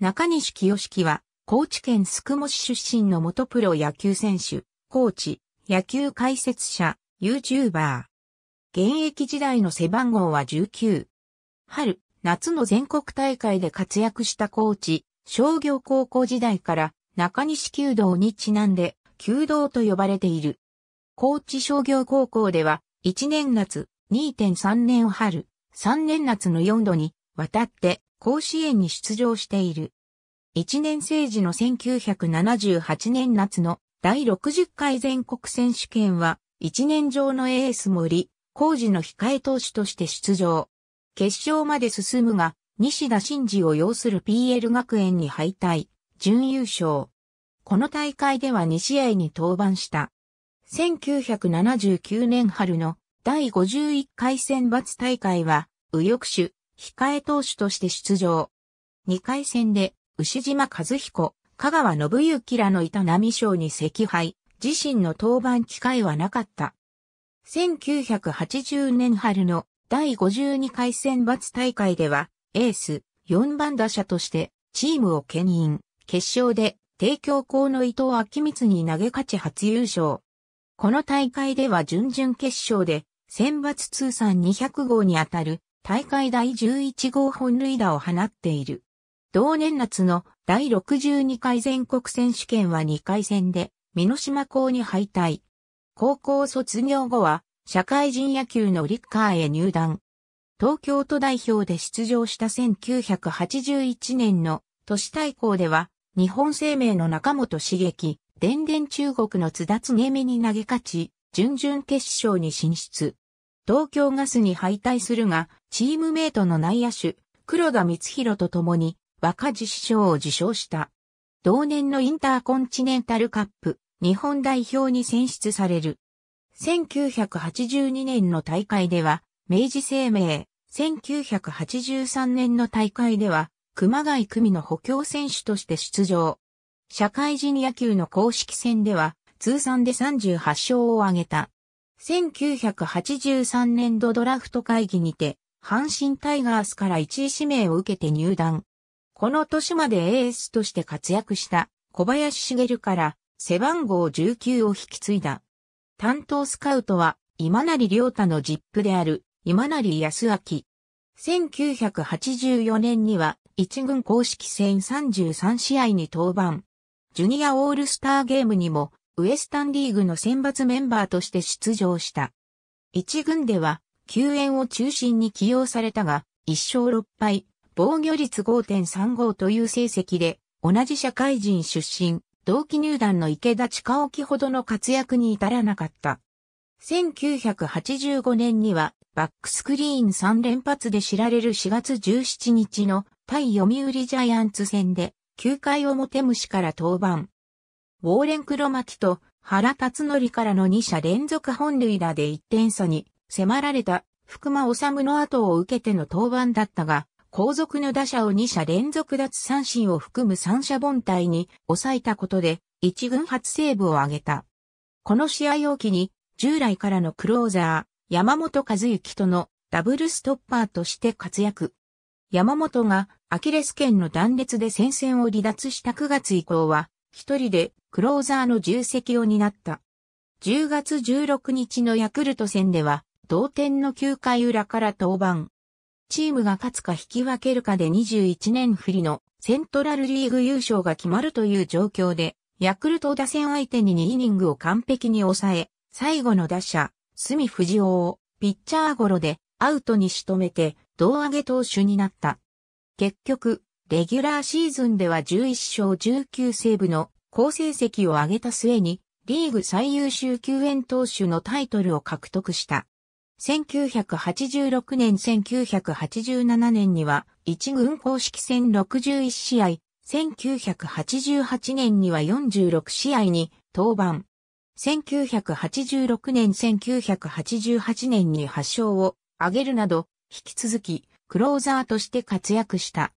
中西清樹は、高知県宿毛市出身の元プロ野球選手、高知、野球解説者、YouTuber。現役時代の背番号は19。春、夏の全国大会で活躍した高知、商業高校時代から中西弓道にちなんで、弓道と呼ばれている。高知商業高校では、1年夏、2.3年春、3年夏の4度に、わたって甲子園に出場している。一年生時の1978年夏の第60回全国選手権は、一年上のエース森、工事の控え投手として出場。決勝まで進むが、西田真二を擁する PL 学園に敗退、準優勝。この大会では2試合に登板した。1979年春の第51回選抜大会は、右翼手、控え投手として出場。2回戦で、牛島和彦、香川信之らのいた波賞に惜敗、自身の登板機会はなかった。1980年春の第52回選抜大会では、エース、4番打者として、チームを牽引。決勝で、帝京校の伊藤明光に投げ勝ち初優勝。この大会では準々決勝で、選抜通算200号に当たる大会第11号本塁打を放っている。同年夏の第62回全国選手権は2回戦で、美濃島校に敗退。高校卒業後は、社会人野球のリッカーへ入団。東京都代表で出場した1981年の都市対抗では、日本生命の中本茂樹、電電中国の津田常美に投げ勝ち、準々決勝に進出。東京ガスに敗退するが、チームメイトの内野手、黒田光弘と共に若獅子賞を受賞した。同年のインターコンチネンタルカップ日本代表に選出される。1982年の大会では明治生命、1983年の大会では熊谷組の補強選手として出場。社会人野球の公式戦では通算で38勝を挙げた。1983年度ドラフト会議にて、阪神タイガースから1位指名を受けて入団。この年までエースとして活躍した小林茂から背番号19を引き継いだ。担当スカウトは今成良太のジップである今成康明。1984年には一軍公式戦33試合に登板。ジュニアオールスターゲームにもウエスタンリーグの選抜メンバーとして出場した。一軍では、救援を中心に起用されたが、1勝6敗、防御率5.35という成績で、同じ社会人出身、同期入団の池田近沖ほどの活躍に至らなかった。1985年には、バックスクリーン3連発で知られる4月17日の対読売ジャイアンツ戦で、9回表虫から登板。ウォーレン・クロマキと原辰則からの2者連続本塁打で1点差に迫られた福間治の後を受けての登板だったが、後続の打者を2者連続脱三振を含む三者凡退に抑えたことで、一軍初セーブを挙げた。この試合を機に、従来からのクローザー、山本和幸とのダブルストッパーとして活躍。山本がアキレス腱の断裂で戦線を離脱した9月以降は、一人でクローザーの重責を担った。10月16日のヤクルト戦では、同点の9回裏から登板。チームが勝つか引き分けるかで21年振りのセントラルリーグ優勝が決まるという状況で、ヤクルト打線相手に2イニングを完璧に抑え、最後の打者、隅藤夫をピッチャーゴロでアウトに仕留めて、胴上げ投手になった。結局、レギュラーシーズンでは11勝19セーブの好成績を上げた末に、リーグ最優秀救援投手のタイトルを獲得した。1986年1987年には、一軍公式戦61試合、1988年には46試合に登板。1986年1988年に発勝を上げるなど、引き続き、クローザーとして活躍した。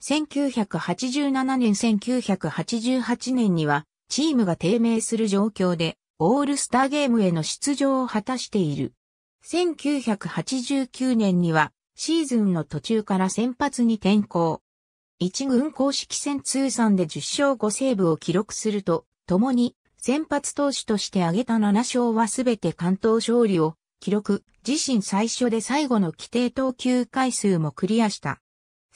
1987年1988年には、チームが低迷する状況で、オールスターゲームへの出場を果たしている。1989年には、シーズンの途中から先発に転向。一軍公式戦通算で10勝5セーブを記録すると、共に先発投手として挙げた7勝はすべて関東勝利を記録、自身最初で最後の規定投球回数もクリアした。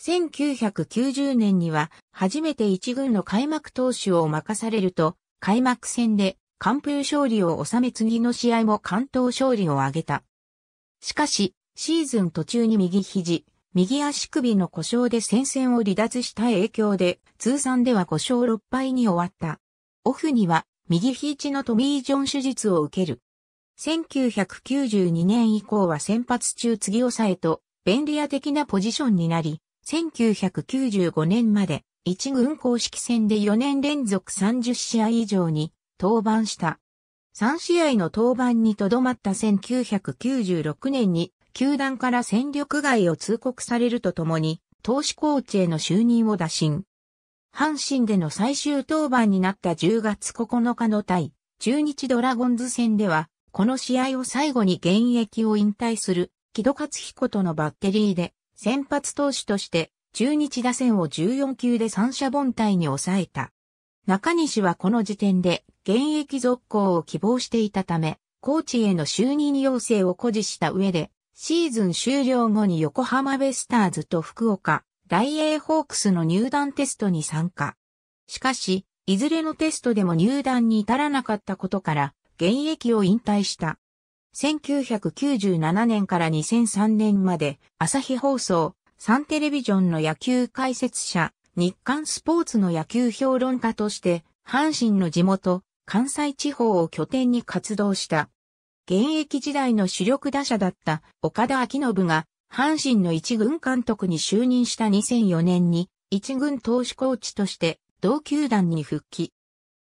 1990年には初めて一軍の開幕投手を任されると、開幕戦で完封勝利を収め次の試合も関東勝利を挙げた。しかし、シーズン途中に右肘、右足首の故障で戦線を離脱した影響で、通算では5勝6敗に終わった。オフには、右肘のトミー・ジョン手術を受ける。1992年以降は先発中継ぎ抑えと、便利屋的なポジションになり、1995年まで一軍公式戦で4年連続30試合以上に登板した。3試合の登板にとどまった1996年に球団から戦力外を通告されるとともに投資コーチへの就任を打診。阪神での最終登板になった10月9日の対中日ドラゴンズ戦ではこの試合を最後に現役を引退する木戸勝彦とのバッテリーで先発投手として中日打線を14球で三者凡退に抑えた。中西はこの時点で現役続行を希望していたため、コーチへの就任要請を誇示した上で、シーズン終了後に横浜ベスターズと福岡、大英ホークスの入団テストに参加。しかし、いずれのテストでも入団に至らなかったことから、現役を引退した。1997年から2003年まで、朝日放送、サンテレビジョンの野球解説者、日刊スポーツの野球評論家として、阪神の地元、関西地方を拠点に活動した。現役時代の主力打者だった岡田昭信が、阪神の一軍監督に就任した2004年に、一軍投手コーチとして、同球団に復帰。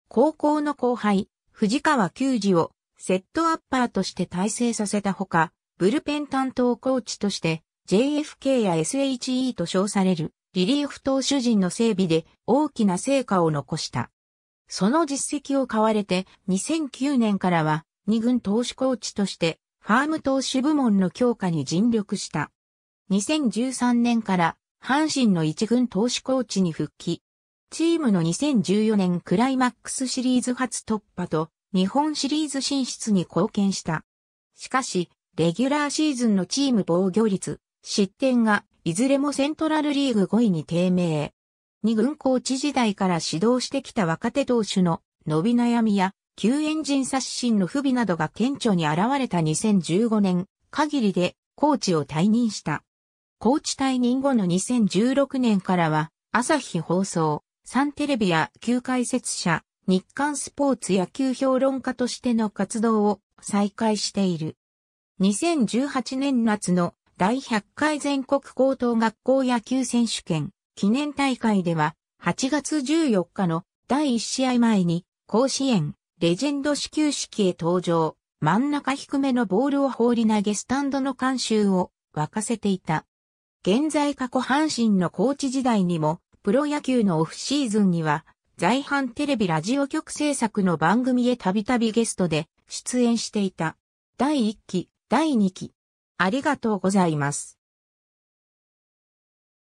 高校の後輩、藤川球児をセットアッパーとして体制させたほか、ブルペン担当コーチとして JFK や SHE と称されるリリーフ投手陣の整備で大きな成果を残した。その実績を買われて2009年からは2軍投手コーチとしてファーム投手部門の強化に尽力した。2013年から阪神の1軍投手コーチに復帰。チームの2014年クライマックスシリーズ初突破と日本シリーズ進出に貢献した。しかし、レギュラーシーズンのチーム防御率、失点が、いずれもセントラルリーグ5位に低迷。二軍コーチ時代から指導してきた若手投手の伸び悩みや、救援陣刷新の不備などが顕著に現れた2015年限りでコーチを退任した。コーチ退任後の2016年からは、朝日放送、サンテレビや旧解説者、日刊スポーツ野球評論家としての活動を再開している。2018年夏の第100回全国高等学校野球選手権記念大会では8月14日の第1試合前に甲子園レジェンド始球式へ登場。真ん中低めのボールを放り投げスタンドの監修を沸かせていた。現在過去阪神のコーチ時代にもプロ野球のオフシーズンには在阪テレビラジオ局制作の番組へたびたびゲストで出演していた。第1期、第2期。ありがとうございます。